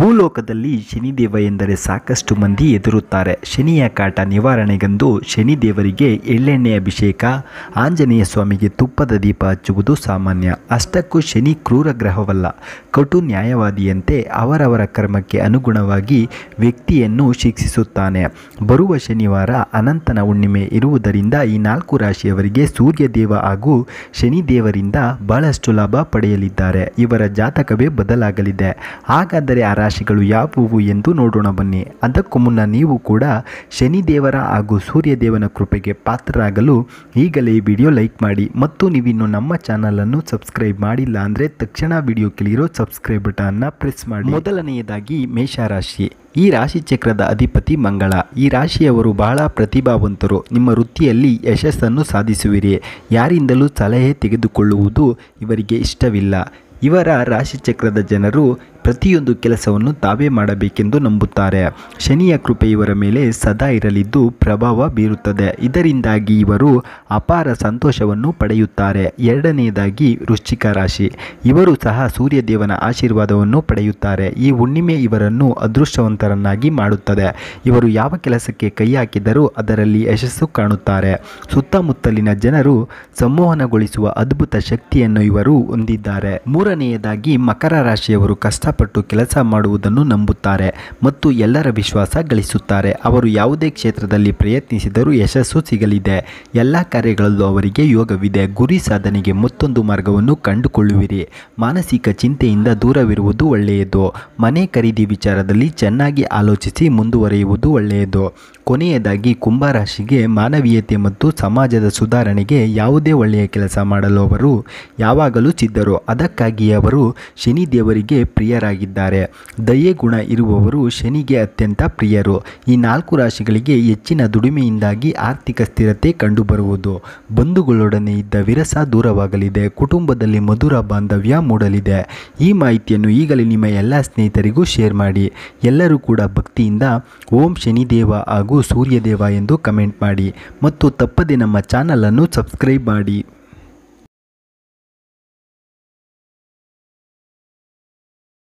ಭೂಲೋಕದಲ್ಲಿ ಶನಿದೇವ ಎಂದರೆ ಸಾಕಷ್ಟು ಮಂದಿ ಎದುರುತ್ತಾರೆ ಶನಿಯ ಕಾಟ ನಿವಾರಣೆಗೆಂದು ಶನಿದೇವರಿಗೆ ಎಳ್ಳೆಣ್ಣೆ ಅಭಿಷೇಕ ಆಂಜನೇಯ ಸ್ವಾಮಿಗೆ ತುಪ್ಪದ ದೀಪ ಹಚ್ಚುವುದು ಸಾಮಾನ್ಯ ಅಷ್ಟಕ್ಕೂ ಶನಿ ಕ್ರೂರ ಗ್ರಹವಲ್ಲ ಕಟು ನ್ಯಾಯವಾದಿಯಂತೆ ಅವರವರ ಕರ್ಮಕ್ಕೆ ಅನುಗುಣವಾಗಿ ವ್ಯಕ್ತಿಯನ್ನು ಶಿಕ್ಷಿಸುತ್ತಾನೆ ಬರುವ ಶನಿವಾರ ಅನಂತನ ಹುಣ್ಣಿಮೆ ಇರುವುದರಿಂದ ಈ ನಾಲ್ಕು ರಾಶಿಯವರಿಗೆ ಸೂರ್ಯದೇವ ಹಾಗೂ ಶನಿದೇವರಿಂದ ಬಹಳಷ್ಟು ಲಾಭ ಪಡೆಯಲಿದ್ದಾರೆ ಇವರ ಜಾತಕವೇ ಬದಲಾಗಲಿದೆ ಹಾಗಾದರೆ ರಾಶಿಗಳು ಯಾವುವು ಎಂದು ನೋಡೋಣ ಬನ್ನಿ ಅದಕ್ಕೂ ಮುನ್ನ ನೀವು ಕೂಡ ಶನಿದೇವರ ಹಾಗೂ ಸೂರ್ಯದೇವನ ಕೃಪೆಗೆ ಪಾತ್ರರಾಗಲು ಈಗಲೇ ವಿಡಿಯೋ ಲೈಕ್ ಮಾಡಿ ಮತ್ತು ನೀವಿನ್ನು ನಮ್ಮ ಚಾನಲನ್ನು ಸಬ್ಸ್ಕ್ರೈಬ್ ಮಾಡಿಲ್ಲ ಅಂದರೆ ತಕ್ಷಣ ವಿಡಿಯೋ ಕೇಳಿರೋ ಸಬ್ಸ್ಕ್ರೈಬ್ ಬಟನ್ನ ಪ್ರೆಸ್ ಮಾಡಿ ಮೊದಲನೆಯದಾಗಿ ಮೇಷರಾಶಿ ಈ ರಾಶಿ ಚಕ್ರದ ಅಧಿಪತಿ ಮಂಗಳ ಈ ರಾಶಿಯವರು ಬಹಳ ಪ್ರತಿಭಾವಂತರು ನಿಮ್ಮ ವೃತ್ತಿಯಲ್ಲಿ ಯಶಸ್ಸನ್ನು ಸಾಧಿಸುವಿರಿ ಯಾರಿಂದಲೂ ಸಲಹೆ ತೆಗೆದುಕೊಳ್ಳುವುದು ಇವರಿಗೆ ಇಷ್ಟವಿಲ್ಲ ಇವರ ರಾಶಿಚಕ್ರದ ಜನರು ಪ್ರತಿಯೊಂದು ಕೆಲಸವನ್ನು ತಾವೇ ಮಾಡಬೇಕೆಂದು ನಂಬುತ್ತಾರೆ ಶನಿಯ ಕೃಪೆ ಇವರ ಮೇಲೆ ಸದಾ ಇರಲಿದ್ದು ಪ್ರಭಾವ ಬೀರುತ್ತದೆ ಇದರಿಂದಾಗಿ ಇವರು ಅಪಾರ ಸಂತೋಷವನ್ನು ಪಡೆಯುತ್ತಾರೆ ಎರಡನೆಯದಾಗಿ ವೃಶ್ಚಿಕ ರಾಶಿ ಇವರು ಸಹ ಸೂರ್ಯದೇವನ ಆಶೀರ್ವಾದವನ್ನು ಪಡೆಯುತ್ತಾರೆ ಈ ಹುಣ್ಣಿಮೆ ಇವರನ್ನು ಅದೃಷ್ಟವಂತರನ್ನಾಗಿ ಮಾಡುತ್ತದೆ ಇವರು ಯಾವ ಕೆಲಸಕ್ಕೆ ಕೈ ಹಾಕಿದರೂ ಅದರಲ್ಲಿ ಯಶಸ್ಸು ಕಾಣುತ್ತಾರೆ ಸುತ್ತಮುತ್ತಲಿನ ಜನರು ಸಂವಹನಗೊಳಿಸುವ ಅದ್ಭುತ ಶಕ್ತಿಯನ್ನು ಇವರು ಹೊಂದಿದ್ದಾರೆ ಮೂರನೆಯದಾಗಿ ಮಕರ ರಾಶಿಯವರು ಕಷ್ಟ ಕಷ್ಟಪಟ್ಟು ಕೆಲಸ ಮಾಡುವುದನ್ನು ನಂಬುತ್ತಾರೆ ಮತ್ತು ಎಲ್ಲರ ವಿಶ್ವಾಸ ಗಳಿಸುತ್ತಾರೆ ಅವರು ಯಾವುದೇ ಕ್ಷೇತ್ರದಲ್ಲಿ ಪ್ರಯತ್ನಿಸಿದರೂ ಯಶಸ್ಸು ಸಿಗಲಿದೆ ಎಲ್ಲ ಕಾರ್ಯಗಳಲ್ಲೂ ಅವರಿಗೆ ಯೋಗವಿದೆ ಗುರಿ ಸಾಧನೆಗೆ ಮತ್ತೊಂದು ಮಾರ್ಗವನ್ನು ಕಂಡುಕೊಳ್ಳುವಿರಿ ಮಾನಸಿಕ ಚಿಂತೆಯಿಂದ ದೂರವಿರುವುದು ಒಳ್ಳೆಯದು ಮನೆ ಖರೀದಿ ವಿಚಾರದಲ್ಲಿ ಚೆನ್ನಾಗಿ ಆಲೋಚಿಸಿ ಮುಂದುವರೆಯುವುದು ಒಳ್ಳೆಯದು ಕೊನೆಯದಾಗಿ ಕುಂಭರಾಶಿಗೆ ಮಾನವೀಯತೆ ಮತ್ತು ಸಮಾಜದ ಸುಧಾರಣೆಗೆ ಯಾವುದೇ ಒಳ್ಳೆಯ ಕೆಲಸ ಮಾಡಲು ಅವರು ಯಾವಾಗಲೂ ಸಿದ್ಧರು ಅದಕ್ಕಾಗಿ ಅವರು ಶನಿ ದೇವರಿಗೆ ಪ್ರಿಯರ ಪ್ರಿಯರಾಗಿದ್ದಾರೆ ದಯೆ ಗುಣ ಇರುವವರು ಶನಿಗೆ ಅತ್ಯಂತ ಪ್ರಿಯರು ಈ ನಾಲ್ಕು ರಾಶಿಗಳಿಗೆ ಹೆಚ್ಚಿನ ದುಡಿಮೆಯಿಂದಾಗಿ ಆರ್ಥಿಕ ಸ್ಥಿರತೆ ಕಂಡುಬರುವುದು ಬಂಧುಗಳೊಡನೆ ಇದ್ದ ವಿರಸ ದೂರವಾಗಲಿದೆ ಕುಟುಂಬದಲ್ಲಿ ಮಧುರ ಬಾಂಧವ್ಯ ಮೂಡಲಿದೆ ಈ ಮಾಹಿತಿಯನ್ನು ಈಗಲೇ ನಿಮ್ಮ ಎಲ್ಲ ಸ್ನೇಹಿತರಿಗೂ ಶೇರ್ ಮಾಡಿ ಎಲ್ಲರೂ ಕೂಡ ಭಕ್ತಿಯಿಂದ ಓಂ ಶನಿದೇವ ಹಾಗೂ ಸೂರ್ಯದೇವ ಎಂದು ಕಮೆಂಟ್ ಮಾಡಿ ಮತ್ತು ತಪ್ಪದೆ ನಮ್ಮ ಚಾನಲನ್ನು ಸಬ್ಸ್ಕ್ರೈಬ್ ಮಾಡಿ